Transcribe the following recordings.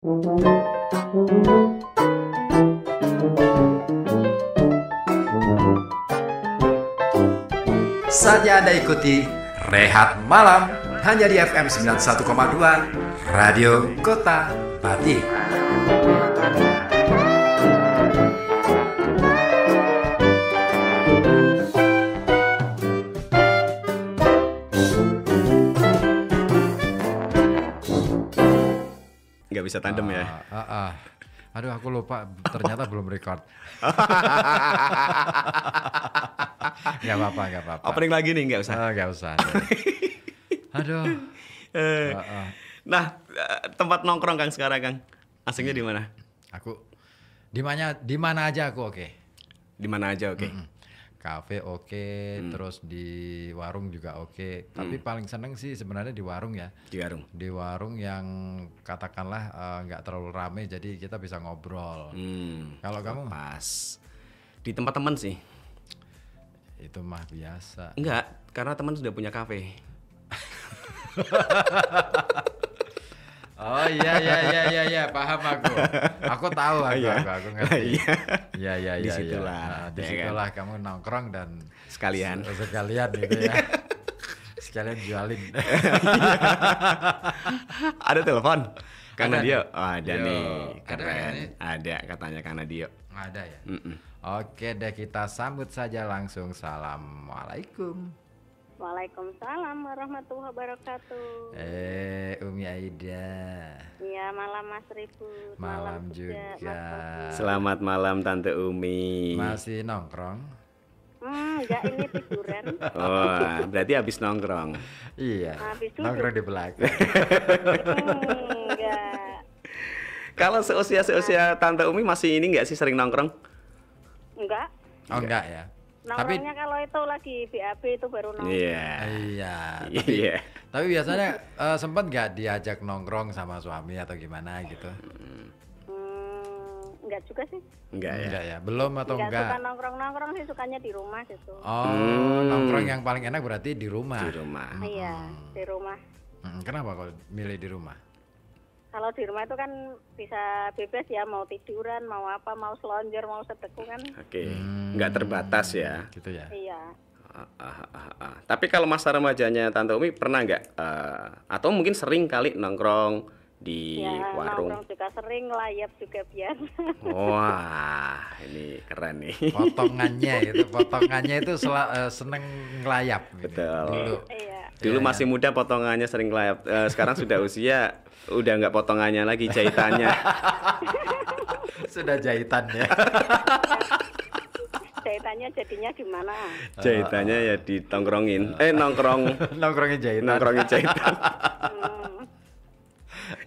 Saatnya Anda ikuti Rehat Malam hanya di FM 91,2 Radio Kota Batik. bisa tandem uh, ya. Uh, uh. Aduh aku lupa ternyata belum record. gak apa-apa, gak apa-apa. Opening lagi nih gak usah. Uh, gak usah. Aduh. Uh, uh. Nah, tempat nongkrong Kang sekarang Kang. Asingnya di mana? Aku di mana di mana aja aku oke. Okay. Di mana aja oke. Okay. Mm -hmm kafe oke, okay, hmm. terus di warung juga oke. Okay. Hmm. Tapi paling seneng sih sebenarnya di warung ya. Di warung. Di warung yang katakanlah eh, nggak uh, terlalu rame, jadi kita bisa ngobrol. Hmm. Kalau kamu? Pas. Di tempat teman sih. Itu mah biasa. Enggak, karena teman sudah punya kafe. Oh iya iya iya iya ya paham aku. Aku tahu aku ya. aku, aku ngerti. Iya iya iya. iya, iya. Nah, ya, disitulah, ya. Nah, disitulah situlah kan? kamu nongkrong dan sekalian se sekalian gitu ya. sekalian jualin. ada telepon. Karena dia oh, ada Yo, nih keren. Ada, ada katanya karena dia. Ada ya. Mm -mm. Oke deh kita sambut saja langsung. Assalamualaikum. Waalaikumsalam warahmatullahi wabarakatuh. Eh, Umi Aida. Iya, malam Mas Ribu. Malam, malam juga. juga. Selamat malam Tante Umi. Masih nongkrong? Hmm, enggak ini tiduran. oh, berarti habis nongkrong. Iya. Habis nongkrong di belakang. hmm, enggak. Kalau seusia-seusia Tante Umi masih ini enggak sih sering nongkrong? Enggak. Oh, enggak ya. Nongkrongnya tapi, kalau itu lagi BAB itu baru nongkrong. Iya. Iya. Tapi, iya. tapi biasanya uh, eh, sempat nggak diajak nongkrong sama suami atau gimana gitu? Hmm, enggak juga sih. Enggak ya. ya. Belum atau enggak? Enggak suka nongkrong-nongkrong sih sukanya di rumah gitu. Oh, hmm. nongkrong yang paling enak berarti di rumah. Di rumah. Iya, hmm. Iya, di rumah. Hmm, kenapa kalau milih di rumah? kalau di rumah itu kan bisa bebas ya mau tiduran mau apa mau selonjor mau sedeku kan oke okay. hmm. nggak terbatas ya gitu ya iya ah, ah, ah, ah, ah. tapi kalau masa remajanya tante Umi pernah nggak uh, atau mungkin sering kali nongkrong di ya, warung nongkrong juga sering layap juga biasa wah ini keren nih potongannya itu potongannya itu sel- uh, eh, seneng ngelayap gitu ya, betul dulu, iya. dulu iya, masih iya. muda potongannya sering ngelayap uh, sekarang sudah usia udah nggak potongannya lagi jahitannya sudah jahitan ya jahitannya jadinya di mana jahitannya ya ditongkrongin eh nongkrong nongkrongin jahitan nongkrongin jahitan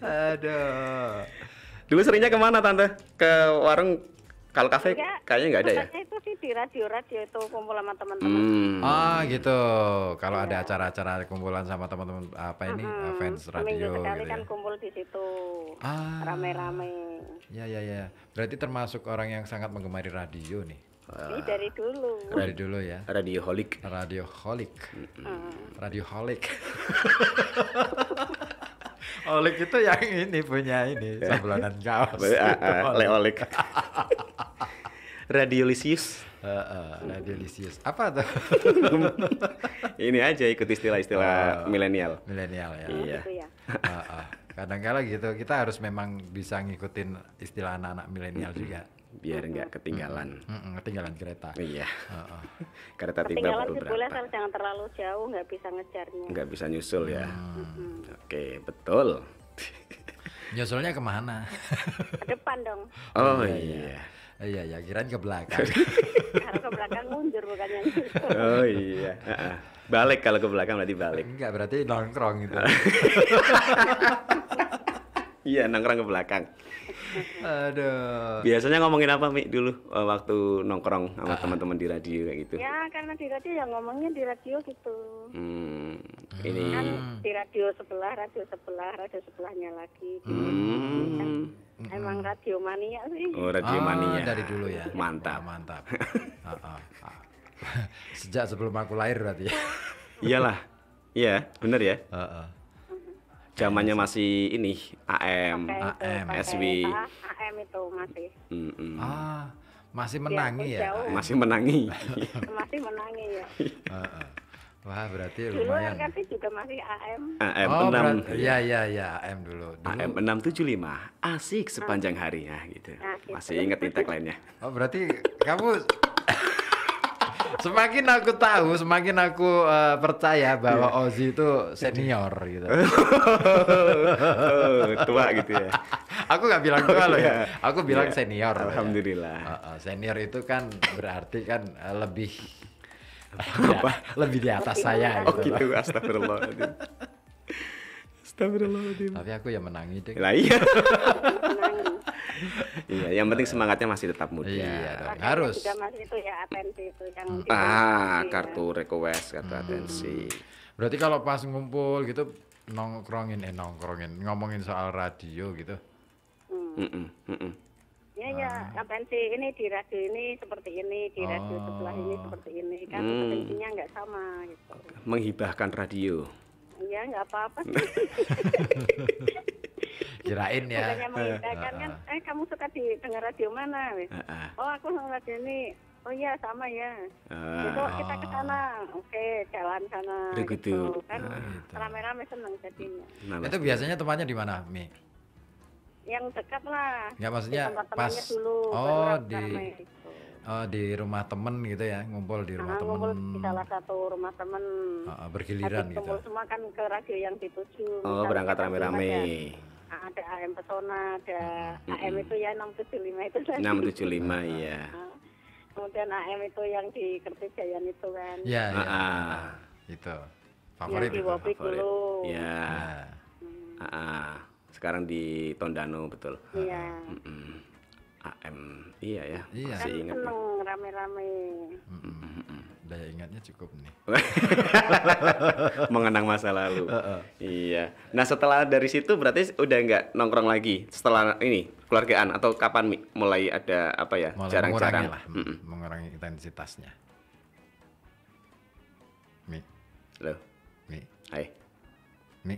aduh dulu seringnya kemana tante ke warung kalau kafe ya, kayaknya nggak ada ya? itu sih di radio-radio itu kumpul sama teman-teman. Hmm. Ah gitu. Kalau ya. ada iya. acara-acara kumpulan sama teman-teman apa ini hmm, fans radio Seminggu sekali gitu kan ya. kumpul di situ. Ah. Rame-rame. Ya ya ya. Berarti termasuk orang yang sangat menggemari radio nih. Ini iya, dari dulu. Dari dulu ya. Radioholic. Radioholic. Mm. Radioholic. Olik itu yang ini punya ini ya. sablonan kaos. Leo eh, eh, Olik. Radiolisius. Uh, uh, Apa tuh? Ini aja ikut istilah-istilah uh, milenial. Milenial ya. Iya. Gitu Uh, ya. uh. kadang kadang gitu kita harus memang bisa ngikutin istilah anak-anak milenial juga. Biar nggak ketinggalan. Mm-hmm, ketinggalan kereta. Iya. Uh, uh. kereta tiba ketinggalan sih boleh asal jangan terlalu jauh nggak bisa ngejarnya. Nggak bisa nyusul ya. Hmm. Oke, betul. Nyusulnya kemana? Ke depan dong. Oh, iya. iya. iya. Eh, iya, ya, kirain ke belakang. ke belakang mundur bukannya. Gitu. oh iya. Balik kalau ke belakang berarti balik. Enggak, berarti nongkrong gitu. Iya nongkrong ke belakang. Aduh. Biasanya ngomongin apa Mi dulu eh, waktu nongkrong sama ah, ah. teman-teman di radio kayak gitu? Ya karena di radio ya ngomongnya di radio gitu. Hmm, ini. Kan di radio sebelah, radio sebelah, radio sebelahnya lagi. Hmm. emang radio mania sih. Oh radio ah, mania. Dari dulu ya. Mantap ah, mantap. Sejak sebelum aku lahir berarti. Ya. Iyalah. Iya, benar ya. Uh, uh zamannya iya, masih iya. ini AM, AM, SW. AM itu masih. Mm -mm. Ah, ya, masih menangi ya? ya? Masih menangi. masih menangi ya. Wah, berarti dulu lumayan. Dulu juga masih AM. AM oh, ya ya ya AM dulu. dulu. AM lima Asik sepanjang ah. hari ya gitu. Nah, Masih ingat nih tagline lainnya. Oh, berarti kamu semakin aku tahu, semakin aku uh, percaya bahwa yeah. Ozzy itu senior gitu. Oh, tua gitu ya. aku nggak bilang tua loh ya. Iya. Aku bilang yeah. senior. Ya. Alhamdulillah. Ya. Uh, uh, senior itu kan berarti kan uh, lebih apa? Ya, lebih di atas saya oh, gitu. Oh gitu, astagfirullah. Tapi aku yang menangi deh. Lah iya. Iya, yang penting semangatnya masih tetap muda. Iya, iya harus. Sudah masih itu ya atensi itu yang hmm. Ah, ya. kartu request, kartu hmm. atensi. Berarti kalau pas ngumpul gitu nongkrongin eh nongkrongin ngomongin soal radio gitu. Hmm. Mm -mm, mm -mm. Ya ah. ya atensi ini di radio ini seperti ini di radio sebelah ini oh. seperti ini kan hmm. atensinya nggak sama gitu. Menghibahkan radio. Ya nggak apa-apa. kirain ya. Bukannya kan, eh kamu suka di dengar radio mana? Oh aku dengar radio ini. Oh iya sama ya. Uh, kita ke sana. Oke, jalan sana. Begitu. Gitu. Kan uh, rame-rame seneng jadinya. Nah, itu biasanya tempatnya di mana, Mi? Yang dekat lah. Enggak maksudnya di pas dulu, Oh, di gitu. Oh, di rumah temen gitu ya, ngumpul di rumah nah, temen. Ngumpul di salah satu rumah temen. Oh, bergiliran gitu. semua kan ke radio yang dituju. Oh, berangkat rame-rame ada AM Pesona, ada mm-hmm. AM itu ya 675 itu tadi. 675 ya. Kemudian AM itu yang di Kertijayan itu kan. Iya, iya. Ah, ah. itu. Favorit yang di Wopik dulu. Iya. Hmm. Ah, ah, sekarang di Tondano betul. Iya. mm -hmm. AM iya ya. Iya. Kan seneng rame-rame. Mm -hmm daya ingatnya cukup nih. Mengenang masa lalu. Uh, uh. Iya. Nah setelah dari situ berarti udah nggak nongkrong lagi setelah ini keluargaan atau kapan mulai ada apa ya jarang-jarang? Mengurangi lah, mm -mm. mengurangi intensitasnya. Mi. Loh? Mi. Hai. Mi.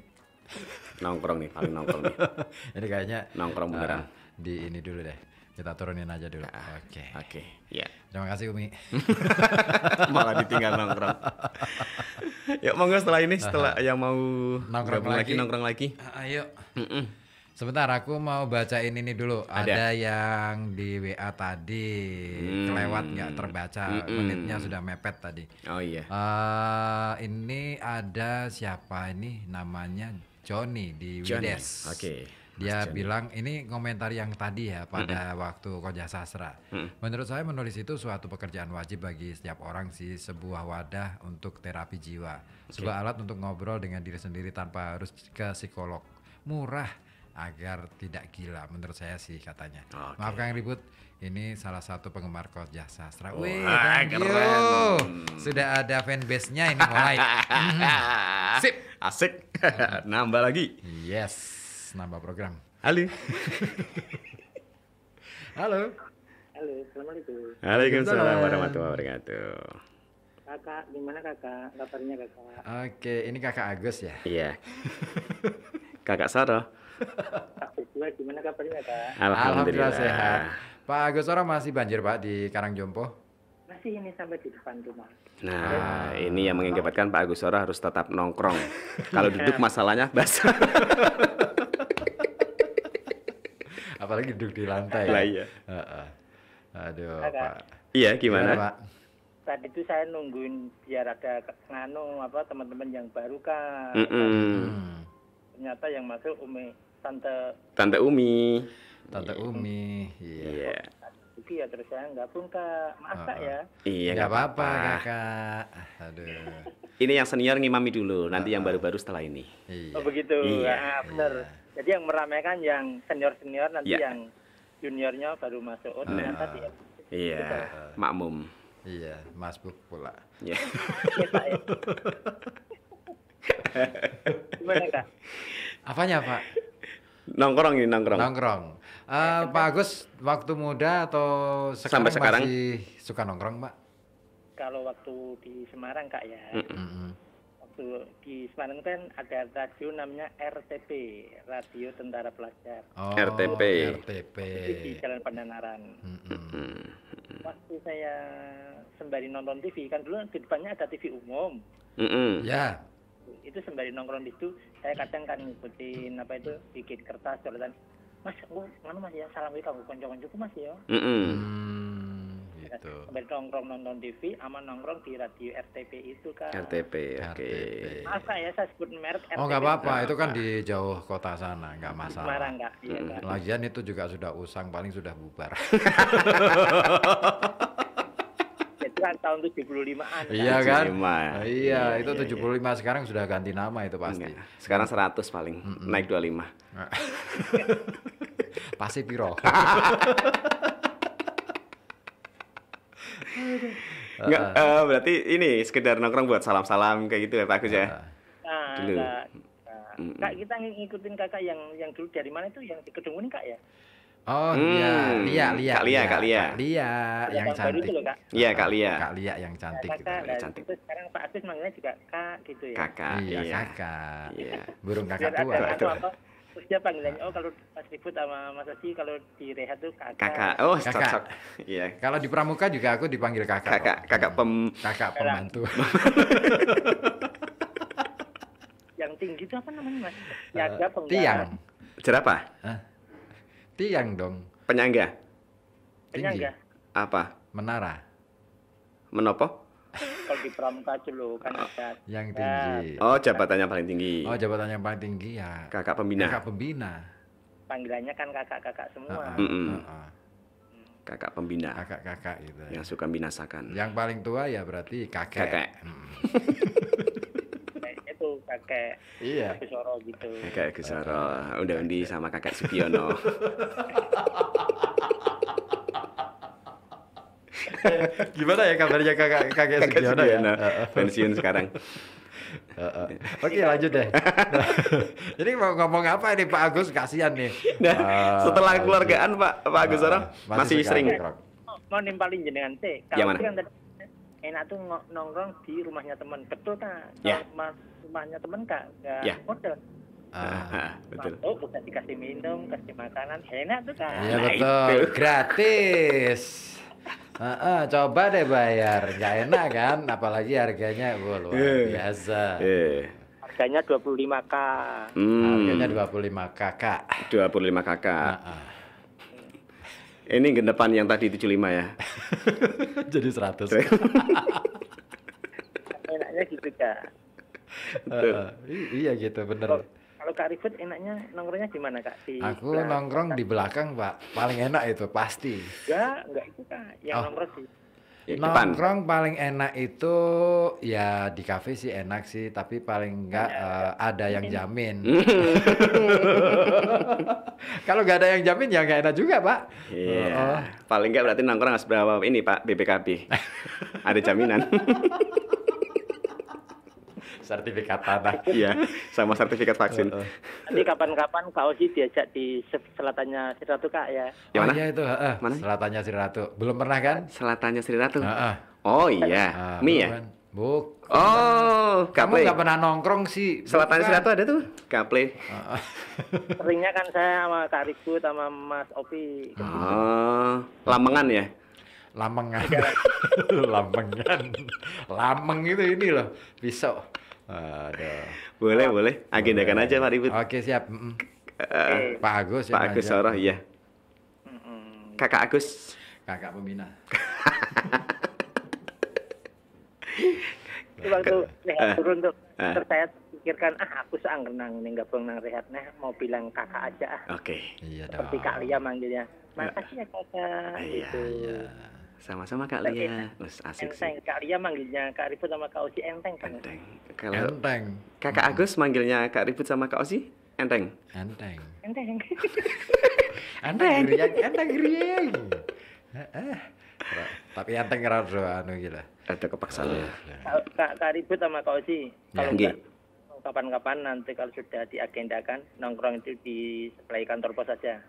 Nongkrong nih, paling nongkrong nih. ini kayaknya nongkrong beneran. Uh, di ini dulu deh kita turunin aja dulu. Oke. Ah, Oke. Okay. Okay, Yeah. Terima kasih Umi. Malah ditinggal nongkrong. Yuk monggo setelah ini setelah yang mau nongkrong lagi. lagi nongkrong lagi. Ayo. Ah, ah, mm -mm. Sebentar aku mau bacain ini dulu. Ada, Ada yang di WA tadi hmm. kelewat nggak terbaca -mm. menitnya sudah mepet tadi. Oh iya. Uh, ini ada siapa ini namanya Joni di Johnny. Wides. Oke. Okay. Dia Mas bilang ini komentar yang tadi ya pada mm-hmm. waktu Koja Sastra. Mm-hmm. Menurut saya menulis itu suatu pekerjaan wajib bagi setiap orang sih, sebuah wadah untuk terapi jiwa, okay. sebuah alat untuk ngobrol dengan diri sendiri tanpa harus ke psikolog. Murah agar tidak gila menurut saya sih katanya. Okay. Maaf Kang Ribut, ini salah satu penggemar Koja Sastra. Oh, Wih, thank keren. Hmm. Sudah ada fanbase-nya ini mulai. Sip. Asik. Nambah lagi. Yes nambah program. Ali. Halo. Halo, Assalamualaikum. Waalaikumsalam warahmatullahi wabarakatuh. Kakak, gimana kakak? Kabarnya kakak? Oke, ini kakak Agus ya? Iya. kakak Sarah. Kakak gimana kabarnya kak? Alhamdulillah, Alhamdulillah sehat. Pak Agus Saro masih banjir pak di Jompo? masih ini sampai di depan rumah. Nah, ah. ini yang mengingatkan Pak Agus Sora harus tetap nongkrong. Kalau duduk iya. masalahnya basah. apalagi duduk di lantai lah ya? iya uh, uh. aduh nah, pak iya gimana, gimana pak Tadi itu saya nungguin biar ada nganu apa teman-teman yang baru kan mm -mm. ternyata yang masuk umi tante tante umi tante yeah. umi iya yeah. Iya ya terus saya gabung kak, masa oh, ya? Iya nggak apa-apa kak, Aduh. ini yang senior ngimami dulu, nanti uh, yang baru-baru setelah ini. Iya. Oh begitu, iya. ah, benar. Iya. Jadi yang meramaikan yang senior-senior nanti yeah. yang juniornya baru masuk. Oh, ternyata uh, dia. Iya, yeah. Gitu. makmum. Iya, Mas Buk pula. Iya. iya ya. Gimana, Kak? Apanya, Pak? Nongkrong ini, nongkrong. Nongkrong. Uh, Pak Agus, waktu muda atau sekarang, Sampai sekarang masih suka nongkrong, Pak? Kalau waktu di Semarang, Kak, ya. Mm -mm. Betul. Di Semarang kan ada radio namanya RTP, Radio Tentara Pelajar. Oh, RTP. RTP. Di Jalan Pandanaran. Mm -hmm. Waktu saya sembari nonton TV, kan dulu di depannya ada TV umum. Mm -hmm. Ya. Yeah. Itu sembari nongkrong di situ, saya kadang kan ngikutin apa itu, bikin kertas, coretan. Mas, oh, mana mas ya, salam itu aku konco-koncoku mas ya. Mm -hmm gitu. Sambil nongkrong nonton TV, aman nongkrong di radio RTP itu kan. RTP, oke. Okay. Masa ya saya sebut merek RTP. Oh nggak apa-apa, nah, itu kan di jauh kota sana, nggak masalah. Semarang nggak, iya hmm. Lagian itu juga sudah usang, paling sudah bubar. itu kan tahun 75-an. Iya kan? 75. Iya, iya, itu iya, iya. tujuh puluh 75 sekarang sudah ganti nama itu pasti. Enggak. Sekarang 100 paling, mm -mm. naik 25. Pasti piro. Nggak, uh, uh, berarti ini sekedar nongkrong buat salam-salam kayak gitu ya Pak Agus uh, ya. Uh, dulu. Uh, Kak kita ngikutin kakak yang yang dulu dari mana itu yang di Kedung kak ya? Oh hmm. iya, Lia, Lia, Kak Lia, Kak Lia. Kak Lia yang cantik. Iya, Kak Lia. Kak Lia yang cantik gitu. kakak, gitu. Kak cantik. itu sekarang Pak Agus manggilnya juga Kak gitu ya. Kakak. Iya, iya. kakak. Iya. Burung kakak tua. Kakak tua maksudnya panggilannya oh kalau mas ribut sama Mas Aji kalau di rehat tuh kakak. Kakak. Oh, kakak. cocok. Iya. Kalau di pramuka juga aku dipanggil kakak. Kakak, oh. kakak pem kakak pembantu. yang tinggi itu apa namanya, Mas? Tiaga ya, eh, uh, Tiang. Cerapa? Hah? Tiang dong. Penyangga. Penyangga. Tinggi. Apa? Menara. Menopo? kalau di pramuka dulu kan ada yang tinggi. Oh, jabatannya paling tinggi. Oh, jabatannya paling tinggi ya. Kakak pembina. Kakak pembina. Panggilannya kan kakak-kakak semua. Uh -uh. Uh -uh. Kakak pembina. Kakak-kakak gitu. Ya. Yang suka binasakan. Yang paling tua ya berarti kakek. Kakek. Mm. itu kakek iya. Kisoro gitu. Kakek Kisoro, udah undi sama kakek Sugiono. Gimana ya kabarnya kakak kakek Sugiono ya? Pensiun sekarang. Uh, uh. Oke okay, lanjut deh. jadi mau ngomong apa ini Pak Agus kasihan nih. Nah, setelah keluargaan Pak Pak Agus uh, orang masih, masih sering. Mau nimpalin jenengan teh Kalau yang tadi enak tuh nongkrong di rumahnya teman. Betul kan? Yeah. Ya. Rumahnya teman kak nggak yeah. modal. Ah, ah, ah, betul. Oh, bukan dikasih minum, kasih makanan, enak tuh kan. Ya betul, gratis. Uh, uh, coba deh bayar, nggak enak kan? Apalagi harganya wah, luar yeah. biasa. Yeah. Harganya 25k. Hmm. Harganya 25 kakak. 25 kakak. Uh, uh. Ini gendepan yang tadi 75 ya. Jadi 100. Enaknya gitu, Kak. Uh, iya gitu bener. Oh. Kalau Kak Ribet enaknya nongkrongnya mana Kak? Di Aku belakang, nongkrong di belakang Pak, paling enak itu pasti. Enggak, enggak itu Kak, yang oh. nongkrong di ya, nongkrong paling enak itu ya di kafe sih enak sih tapi paling enggak ya, uh, ada yang jamin hmm. kalau enggak ada yang jamin ya enggak enak juga pak Iya, oh. paling enggak berarti nongkrong harus berapa ini pak BPKB ada jaminan sertifikat tanah iya sama sertifikat vaksin nanti kapan-kapan Kak Oji diajak di selatannya Sri Ratu Kak ya ya mana? Oh, iya itu uh, mana selatannya Sri Ratu belum pernah kan selatannya Sri Ratu uh, uh. oh iya uh, Mi ya kan? Buk. Oh, kamu nggak pernah nongkrong sih. Selatan Siratu kan? ada tuh, Kaple. Seringnya kan saya sama Kak Riku sama Mas Opi. Oh, Lamengan ya? Lamengan. Lamengan. Lameng itu ini loh, pisau. Aduh. Boleh, boleh. Agendakan boleh. aja Pak Ribut. Oke, siap. Uh, eh, okay. Pak Agus. Pak Agus Soro, iya. Kakak Agus. Kakak pembina. waktu rehat eh, turun tuh eh. terus saya pikirkan ah aku seangger nang ning gak pernah rehat nah mau bilang kakak aja oke okay. iya seperti kak Lia manggilnya makasih ya kakak iya, gitu. iya. Sama-sama Kak Lia. terus asik sih. enteng. Kak Lia manggilnya Kak Ribut sama Kak Osi enteng kan? Enteng. Kalau enteng. Kakak Agus manggilnya Kak Ribut sama Kak Osi enteng. Enteng. Enteng. enteng Enteng. enteng Enteng. Tapi enteng rada anu gila. Ada kepaksaan ya. Kak Kak Ribut sama Kak Osi. Ya, kalau enggak kapan-kapan nanti kalau sudah diagendakan nongkrong itu di sebelah kantor pos saja.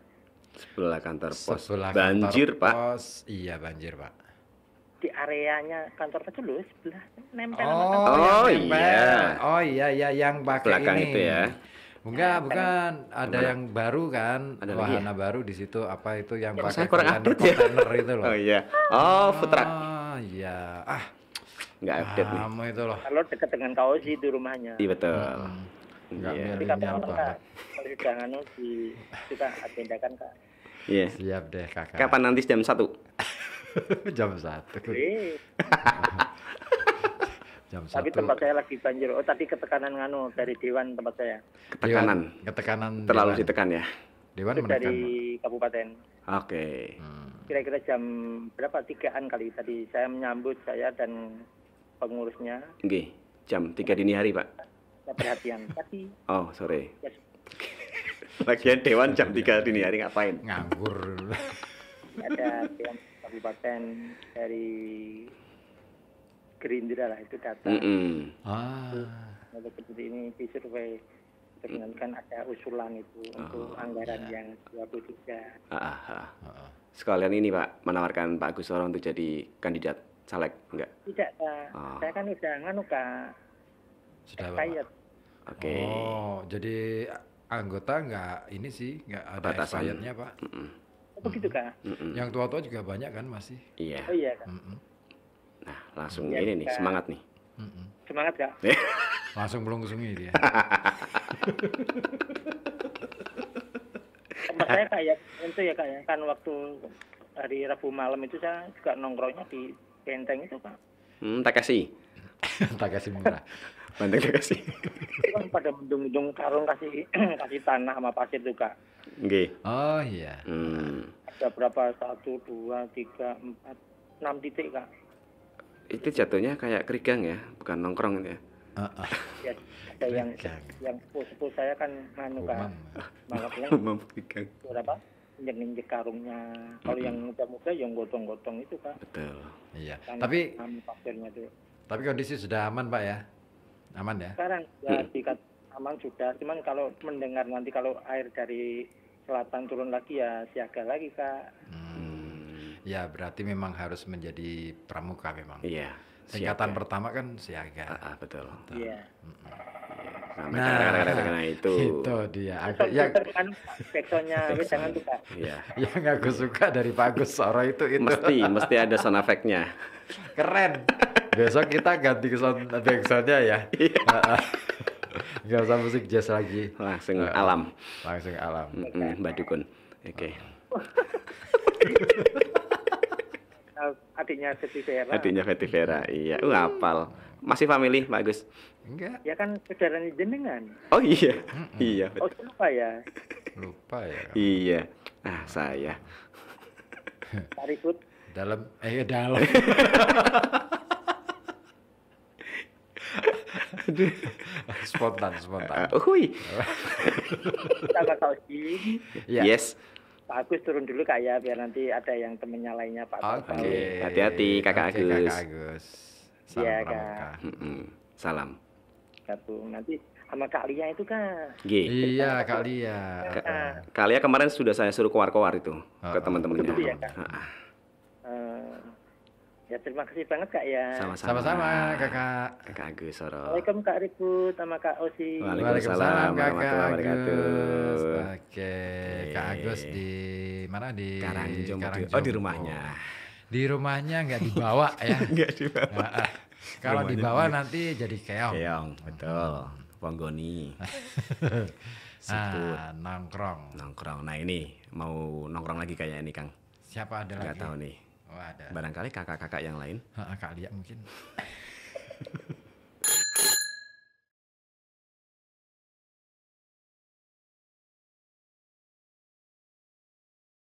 Sebelah kantor pos. Sebelah banjir, kantor Pak. Pos. Iya, banjir, Pak. Di areanya kantor pos dulu sebelah nempel Oh, kantor. oh iya. Oh iya iya yang pakai Belakang ini. itu ya. Enggak, bukan. Ada Mana? yang baru kan, ada wahana ya? baru di situ apa itu yang ya, pakai saya kurang update ya. itu loh. Oh iya. Oh, food truck. Ah, iya. Ah. Enggak update ah, nih. itu loh. Kalau dekat dengan kau sih di rumahnya. Iya betul. Hmm. Enggak yeah. miringnya kita Kalau di kita agendakan Kak. Iya. Siap deh kakak. Kapan nanti jam satu? jam satu. jam tapi tempat saya lagi banjir oh tadi ketekanan nganu dari dewan tempat saya ketekanan ketekanan terlalu dewan. ditekan ya dewan Itu menekan. dari kabupaten oke okay. hmm. kira-kira jam berapa tigaan kali tadi saya menyambut saya dan pengurusnya oke okay. jam tiga dini hari pak saya perhatian tadi oh sore yes. Lagian dewan jam 3 iya. dini hari ngapain? Nganggur. Ada dewan kabupaten dari Gerindra lah itu datang. Mm -hmm. Ah. Seperti ini survei dengan mm. ada usulan itu oh, untuk anggaran yeah. yang 23. Ah, ah, ah, ah. Sekalian ini Pak menawarkan Pak Agus Soro untuk jadi kandidat caleg enggak? Tidak, Pak. Ah. Saya kan udah nganu Kak. Sudah Oke. Okay. Oh, jadi anggota nggak ini sih nggak ada expirednya pak. Mm -mm. Oh begitu kak. Mm -mm. Yang tua-tua juga banyak kan masih. Iya. Oh, iya kak. Mm -mm. Nah langsung ya, ini kak. nih semangat nih. Mm -mm. Semangat kak. langsung belum kesini dia. Tempat saya kak ya, itu ya kak ya kan waktu hari Rabu malam itu saya juga nongkrongnya di Benteng itu kak. Hmm, tak kasih murah. Bandeng dikasih. kan pada mendung-mendung karung kasih kasih tanah sama pasir tuh kak. Nggih. Oh iya. Hmm. Ada berapa? Satu, dua, tiga, empat, enam titik kak. Itu jatuhnya kayak kerigang ya, bukan nongkrong ya. Uh, uh. Ya, ada yang yang pos-pos saya kan anu kak malah berapa ninjek-ninjek karungnya. Kalau mm -hmm. yang muda-muda yang gotong-gotong itu, Pak. Betul. Iya. Tanah Tapi pasirnya Tapi kondisi sudah aman, Pak ya? aman ya sekarang ya hmm. aman sudah cuman kalau mendengar nanti kalau air dari selatan turun lagi ya siaga lagi kak hmm. ya berarti memang harus menjadi pramuka memang iya tingkatan pertama kan siaga ah, ah, betul, betul. iya hmm. Nah, nah, nah itu. itu dia. Aku, yang jangan Iya. Yang aku suka dari Pak Agus Soro itu itu. Mesti, mesti ada sound effect-nya. Keren besok kita ganti sound backsoundnya ya iya. nggak usah musik jazz lagi langsung uh, alam langsung alam mm, mbak dukun oke okay. adiknya Fetty Vera adiknya Fetty Vera iya uh, apal masih family Pak Agus enggak ya kan saudaranya jenengan oh iya mm iya oh lupa ya lupa ya iya ah saya Tarikut. dalam eh dalam Jadi gitu. spontan, spontan. Uh, hui. Sama Tauji. Yeah. Yes. Pak Agus turun dulu Kak ya biar nanti ada yang temennya lainnya Pak Oke. Okay. Hati-hati Kakak okay, Agus. Kakak Agus. Salam ya, Kak. Mm -mm. Salam. Gabung nanti sama Kak Lia itu kan. G. Iya, iya Kak Lia. Kak Lia kemarin sudah saya suruh keluar-keluar itu uh -uh. ke ah, ah. teman-temannya. Iya, Kak. Ah, Ya terima kasih banget kak ya. Sama-sama, Sama-sama kakak. Kakak Agus Soro. Waalaikumsalam kak Riput sama kak Osi. Waalaikumsalam, Waalaikumsalam kakak Agus. Oke, okay. kak Agus di mana di Karangjong. Oh, Karangjong. Oh di rumahnya. Di rumahnya nggak dibawa ya. Nggak dibawa. Nah, ah. kalau dibawa juga. nanti jadi keong. Keong, betul. Ponggoni. Siput. Ah, nongkrong. Nongkrong. Nah ini mau nongkrong lagi kayaknya ini Kang. Siapa ada Gak lagi? Gak tahu nih Oh ada. Barangkali kakak-kakak yang lain. Kakak lihat mungkin.